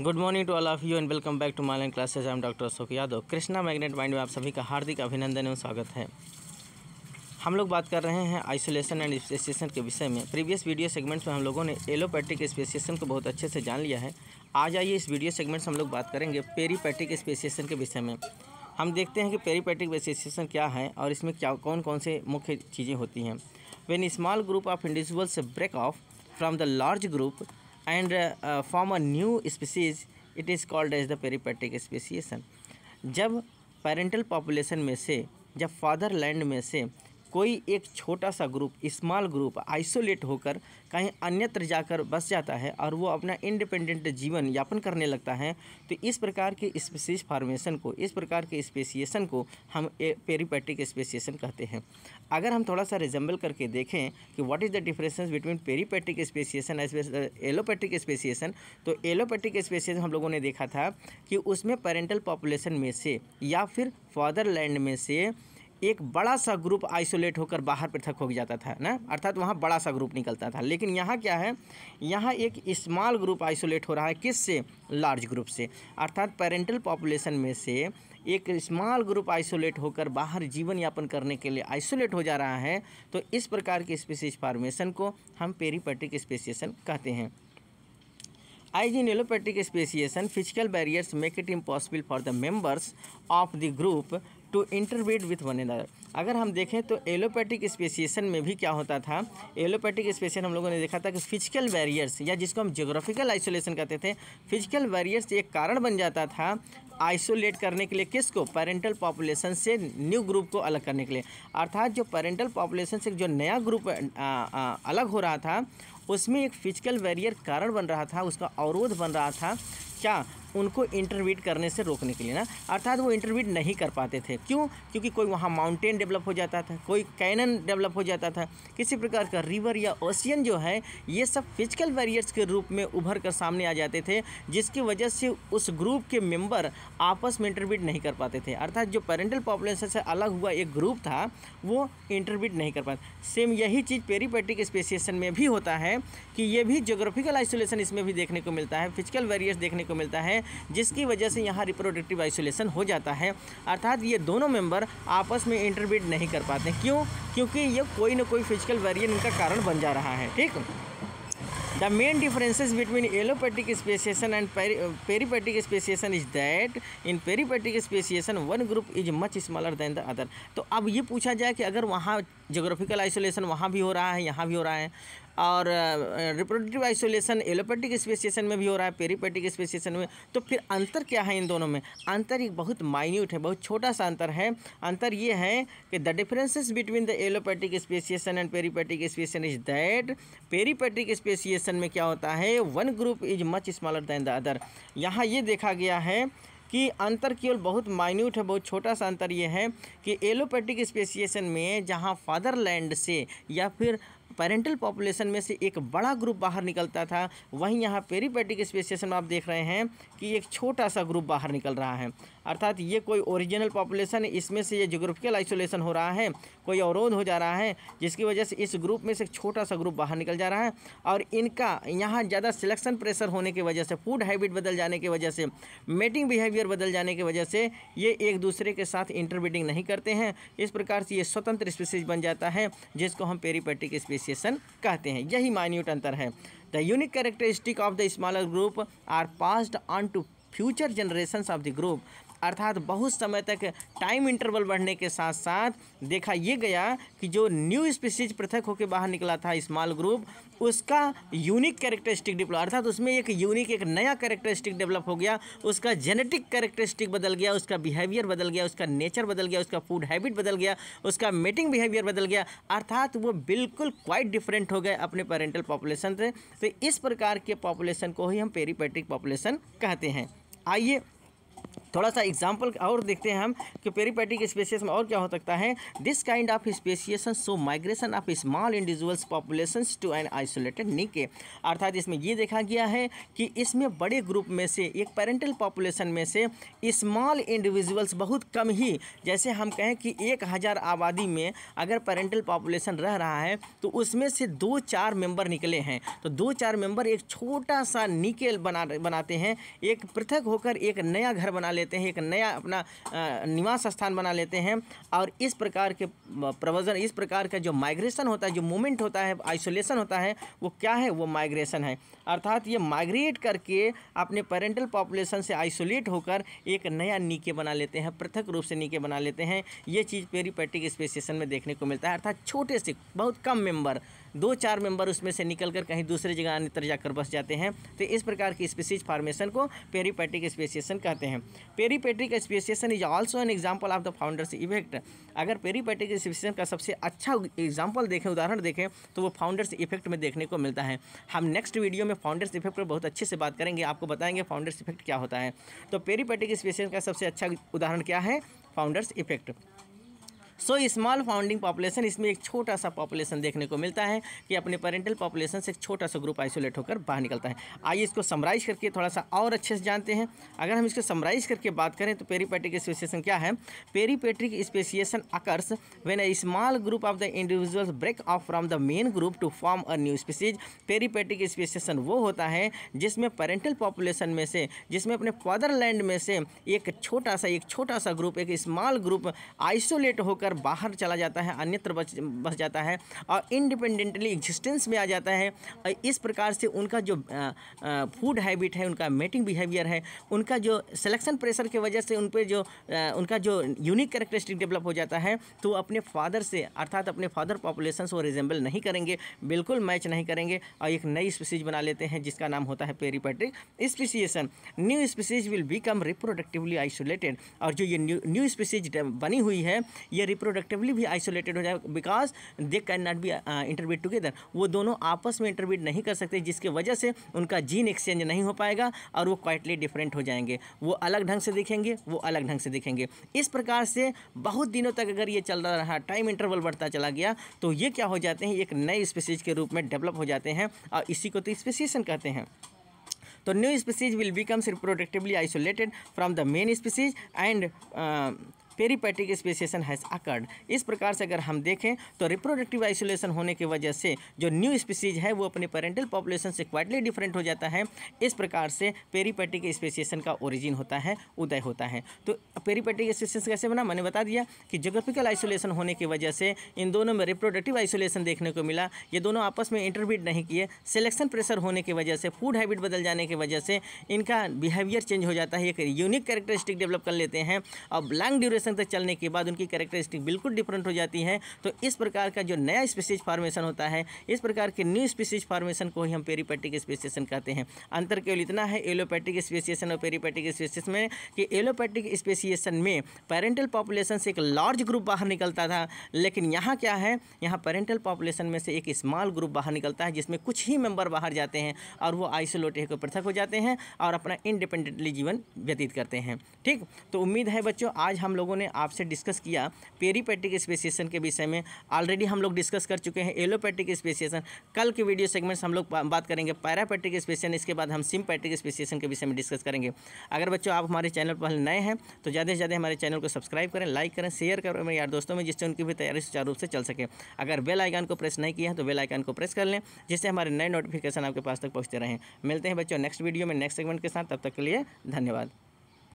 good morning to all of you and welcome back to मालन classes am doctor Ashok Yadav Krishna magnet mind में आप सभी का हार्दिक अभिनंदन एवं स्वागत है हम लोग बात कर रहे हैं आइसोलेशन एंड स्पेसिएशन के विषय में प्रीवियस वीडियो सेगमेंट्स में हम लोगों ने एलोपैटिक स्पेसिएशन को बहुत अच्छे से जान लिया है आज आइए इस वीडियो सेगमेंट से हम लोग बात करेंगे पेरीपैटिक स्पेसिएशन के विषय में हम देखते हैं कि पेरीपैटिक स्पेसिएशन क्या है और इसमें क्या कौन कौन से मुख्य चीज़ें होती हैं when small group of individuals break off from the large group and uh, form a new species it is called as the peripatetic speciation jab parental population mein se jab father land में से कोई एक छोटा सा group small group isolate होकर कहीं अन्यत्र जाकर बस जाता है और वो अपना इंडिपेंडेंट जीवन यापन करने लगता है तो इस प्रकार के स्पेसिस फार्मेशन को इस प्रकार के स्पेसिएशन को हम पेरीपैटिक स्पेसिएशन कहते हैं अगर हम थोड़ा सा रिजम्बल करके देखें कि what is the difference between peripatric speciation allopatric speciation तो एलोपैटिक स्पेसिएशन हम लोगों ने देखा था कि उसमें पेरेंटल पॉपुलेशन में से या फिर फादरलैंड में से एक बड़ा सा ग्रुप आइसोलेट होकर बाहर पृथक हो जाता था ना अर्थात वहाँ बड़ा सा ग्रुप निकलता था लेकिन यहाँ क्या है यहाँ एक स्मॉल ग्रुप आइसोलेट हो रहा है किस से लार्ज ग्रुप से अर्थात पेरेंटल पॉपुलेशन में से एक स्मॉल ग्रुप आइसोलेट होकर बाहर जीवन यापन करने के लिए आइसोलेट हो जा रहा है तो इस प्रकार की स्पीसीज फार्मेशन को हम पेरीपेट्रिक स्पेसिएशन कहते हैं नेलोपैट्रिक speciation physical barriers make it impossible for the members of the group to interbreed with one other अगर हम देखें तो एलोपैथिक स्पेसिएशन में भी क्या होता था एलोपैथिक स्पेसिएशन हम लोगों ने देखा था कि फिजिकल बैरियर्स या जिसको हम जोग्राफिकल आइसोलेशन कहते थे फिजिकल बैरियर्स एक कारण बन जाता था आइसोलेट करने के लिए किसको पेरेंटल पॉपुलेशन से न्यू ग्रुप को अलग करने के लिए अर्थात जो पेरेंटल पॉपुलेशन से जो नया ग्रुप आ, आ, अलग हो रहा था उसमें एक फिजिकल बैरियर कारण बन रहा था उसका अवरोध बन रहा था क्या उनको इंटरव्यूट करने से रोकने के लिए ना अर्थात वो इंटरव्यूट नहीं कर पाते थे क्यों क्योंकि कोई वहाँ माउंटेन डेवलप हो जाता था कोई कैनन डेवलप हो जाता था किसी प्रकार का रिवर या ओशियन जो है ये सब फिजिकल बैरियर्स के रूप में उभर कर सामने आ जाते थे जिसकी वजह से उस ग्रुप के मेम्बर आपस में इंटरव्यूट नहीं कर पाते थे अर्थात जो पेरेंटल पॉपुलेशन से अलग हुआ एक ग्रुप था वो इंटरव्यूट नहीं कर पाते सेम यही चीज़ पेरीपेटिक स्पेसिएशन में भी होता है कि ये भी जोग्राफिकल आइसोलेशन इसमें भी देखने को मिलता है फिजिकल वेरियस देखने को मिलता है है जिसकी वजह से यहाँ रिप्रोडक्टिव आइसोलेशन हो जाता है अर्थात ये दोनों मेंबर आपस में इंटरबीट नहीं कर पाते क्यों क्योंकि ये कोई ना कोई फिजिकल वेरियन इनका कारण बन जा रहा है ठीक the main differences between allopatric speciation and peripatric speciation is that in peripatric speciation one group is much smaller than the other तो अब ये पूछा जाए कि अगर वहाँ जोग्राफिकल आइसोलेशन वहाँ भी हो रहा है यहाँ भी हो रहा है और रिप्रोडक्टिव आइसोलेशन एलोपैटिक स्पेसिएशन में भी हो रहा है पेरीपैटिक स्पेसिएशन में तो फिर अंतर क्या है इन दोनों में अंतर एक बहुत माइन्यूट है बहुत छोटा सा अंतर है अंतर ये है कि the differences between the allopatric speciation and peripatric speciation is that peripatric speciation में क्या होता है one group is much smaller than the other यहाँ ये देखा गया है कि अंतर केवल बहुत माइन्यूट है बहुत छोटा सा अंतर यह है कि एलोपैटिक स्पेसिएशन में जहाँ फादरलैंड से या फिर पेरेंटल पॉपुलेशन में से एक बड़ा ग्रुप बाहर निकलता था वहीं यहाँ पेरीपेटिक स्पेसिएशन में आप देख रहे हैं कि एक छोटा सा ग्रुप बाहर निकल रहा है अर्थात ये कोई ओरिजिनल पॉपुलेशन इसमें से ये जोग्राफिकल आइसोलेशन हो रहा है कोई अवरोध हो जा रहा है जिसकी वजह से इस ग्रुप में से छोटा सा ग्रुप बाहर निकल जा रहा है और इनका यहाँ ज़्यादा सिलेक्शन प्रेशर होने की वजह से फूड हैबिट बदल जाने की वजह से मेटिंग बिहेवियर बदल जाने की वजह से ये एक दूसरे के साथ इंटरब्रीडिंग नहीं करते हैं इस प्रकार से ये स्वतंत्र स्पीसीज बन जाता है जिसको हम पेरीपेटिक स्पीसीसन कहते हैं यही माइन्यूट अंतर है the unique characteristic of the smaller group are passed on to future generation of the group अर्थात बहुत समय तक टाइम इंटरवल बढ़ने के साथ साथ देखा ये गया कि जो न्यू स्पीसीज पृथक होकर बाहर निकला था स्मॉल ग्रुप उसका यूनिक कैरेक्टरिस्टिक डेवलप अर्थात उसमें एक यूनिक एक नया कैरेक्टरिस्टिक डेवलप हो गया उसका जेनेटिक कैरेक्टरिस्टिक बदल गया उसका बिहेवियर बदल गया उसका नेचर बदल गया उसका फूड हैबिट बदल गया उसका मेटिंग बिहेवियर बदल गया अर्थात वो बिल्कुल क्वाइट डिफरेंट हो गए अपने पेरेंटल पॉपुलेशन से तो इस प्रकार के पॉपुलेशन को ही हम पेरीपेट्रिक पॉपुलेशन कहते हैं आइए थोड़ा सा एग्जाम्पल और देखते हैं हम कि पेरीपैटिक स्पेसिस में और क्या हो सकता है this kind of speciation so migration of small individuals population to an isolated niche अर्थात इसमें ये देखा गया है कि इसमें बड़े ग्रुप में से एक पेरेंटल पॉपुलेशन में से स्मॉल इंडिविजुअल्स बहुत कम ही जैसे हम कहें कि एक हज़ार आबादी में अगर पेरेंटल पॉपुलेशन रह रहा है तो उसमें से दो चार मेंबर निकले हैं तो दो चार मेंबर एक छोटा सा निकेल बना बनाते हैं एक पृथक होकर एक नया घर बना लेते हैं एक नया अपना निवास स्थान बना लेते हैं और इस प्रकार के प्रवजन इस प्रकार का जो माइग्रेशन होता है जो मूवमेंट होता है आइसोलेशन होता है वो क्या है वो माइग्रेशन है अर्थात ये माइग्रेट करके अपने पेरेंटल पॉपुलेशन से आइसोलेट होकर एक नया नीके बना लेते हैं पृथक रूप से नीके बना लेते हैं ये चीज़ पेरीपैटिक स्पेसिएशन में देखने को मिलता है अर्थात छोटे से बहुत कम मेम्बर दो चार मेंबर उसमें से निकल कर कहीं दूसरे जगह अन्यत्र जाकर बस जाते हैं तो इस प्रकार की स्पीसीज फार्मेशन को पेरीपेट्रिक स्पेसिएशन कहते हैं peripatric speciation is also an example of the founder's effect अगर पेरीपेट्रिक स्पेसिएशन का सबसे अच्छा एग्जाम्पल देखें उदाहरण देखें तो वो फाउंडर्स इफेक्ट में देखने को मिलता है हम नेक्स्ट वीडियो में फाउंडर्स इफेक्ट पर बहुत अच्छे से बात करेंगे आपको बताएंगे फाउंडर्स इफेक्ट क्या होता है तो पेरीपेट्रिक स्पेसिएशन का सबसे अच्छा उदाहरण क्या है founder's effect so small founding population इसमें एक छोटा सा पॉपुलेशन देखने को मिलता है कि अपने पेरेंटल पॉपुलेशन से एक छोटा सा ग्रुप आइसोलेट होकर बाहर निकलता है आइए इसको समराइज करके थोड़ा सा और अच्छे से जानते हैं अगर हम इसको समराइज करके बात करें तो पेरीपेट्रिक स्पेसिएशन क्या है peripatric speciation occurs when a small group of the individuals break off from the main group to form a new species peripatric speciation वो होता है जिसमें पेरेंटल पॉपुलेशन में से जिसमें अपने फादरलैंड में से एक छोटा सा एक छोटा सा ग्रुप एक स्मॉल ग्रुप आइसोलेट होकर होकर बाहर चला जाता है अन्यत्र बच बस जाता है और इंडिपेंडेंटली एग्जिस्टेंस में आ जाता है इस प्रकार से उनका जो फूड हैबिट है उनका मेटिंग बिहेवियर है उनका जो सिलेक्शन प्रेशर की वजह से उन पर जो उनका जो यूनिक करेक्टरिस्टिक डेवलप हो जाता है तो अपने फादर से अर्थात अपने फादर पॉपुलेशन को रिजेंबल नहीं करेंगे बिल्कुल मैच नहीं करेंगे और एक नई स्पीसीज बना लेते हैं जिसका नाम होता है peripatric speciation new species will become reproductively isolated और जो ये न्यू स्पीसीज बनी हुई है ये रिप्रोडक्टिवली भी आइसोलेटेड हो जाए because they can not be interbred together वो दोनों आपस में इंटरव्यूट नहीं कर सकते जिसके वजह से उनका जीन एक्सचेंज नहीं हो पाएगा और वो क्वाइटली डिफरेंट हो जाएंगे वो अलग ढंग से दिखेंगे वो अलग ढंग से दिखेंगे इस प्रकार से बहुत दिनों तक अगर ये चल रहा टाइम इंटरवल बढ़ता चला गया तो ये क्या हो जाते हैं एक नए स्पेसीज के रूप में डेवलप हो जाते हैं और इसी को तो स्पेसिएशन कहते हैं तो new species will becomes reproductively isolated from the main species and peripatric speciation has occurred इस प्रकार से अगर हम देखें तो रिप्रोडक्टिव आइसोलेशन होने की वजह से जो न्यू स्पीसीज है वो अपने पेरेंटल पॉपुलेशन से क्वाइटली डिफरेंट हो जाता है इस प्रकार से पेरीपैटिक स्पेसिएशन का ओरिजिन होता है उदय होता है तो पेरीपैटिक स्पेसिएशन कैसे बना मैंने बता दिया कि जोग्राफिकल आइसोलेशन होने की वजह से इन दोनों में रिप्रोडक्टिव आइसोलेशन देखने को मिला ये दोनों आपस में इंटरबीट नहीं किए सिलेक्शन प्रेशर होने की वजह से फूड हैबिट बदल जाने की वजह से इनका बिहेवियर चेंज हो जाता है एक यूनिक कैरेक्टरिस्टिक डेवलप कर लेते हैं अब लॉन्ग ड्यूरेशन जनरेशन तक चलने के बाद उनकी कैरेक्टरिस्टिक बिल्कुल डिफरेंट हो जाती हैं तो इस प्रकार का जो नया स्पीसीज फार्मेशन होता है इस प्रकार के न्यू स्पीसीज फार्मेशन को ही हम पेरीपैटिक स्पेसिएशन कहते हैं अंतर केवल इतना है एलोपैटिक स्पेसिएशन और पेरीपैटिक स्पेसिस में कि एलोपैटिक स्पेसिएशन में पेरेंटल पॉपुलेशन से एक लार्ज ग्रुप बाहर निकलता था लेकिन यहाँ क्या है यहाँ पेरेंटल पॉपुलेशन में से एक स्मॉल ग्रुप बाहर निकलता है जिसमें कुछ ही मेंबर बाहर जाते हैं और वो आइसोलेट होकर पृथक हो जाते हैं और अपना इंडिपेंडेंटली जीवन व्यतीत करते हैं ठीक तो उम्मीद है बच्चों आज हम लोगों ने आपसे डिस्कस किया पेरीपैटिक स्पेसिएशन के विषय में ऑलरेडी हम लोग डिस्कस कर चुके हैं एलोपैटिक स्पेसिएशन कल के वीडियो सेगमेंट्स हम लोग बात करेंगे पैरापैटिक स्पेसिएशन इसके बाद हम सिम्पैटिक स्पेसिएशन के विषय में डिस्कस करेंगे अगर बच्चों आप हमारे चैनल पर नए हैं तो ज़्यादा से ज़्यादा हमारे चैनल को सब्सक्राइब करें लाइक करें शेयर करें मेरे यार दोस्तों में जिससे उनकी भी तैयारी सुचारू रूप से चल सके अगर बेल आइकन को प्रेस नहीं किया है तो बेल आइकन को प्रेस कर लें जिससे हमारे नए नोटिफिकेशन आपके पास तक पहुँचते रहें मिलते हैं बच्चों नेक्स्ट वीडियो में नेक्स्ट सेगमेंट के साथ तब तक के लिए धन्यवाद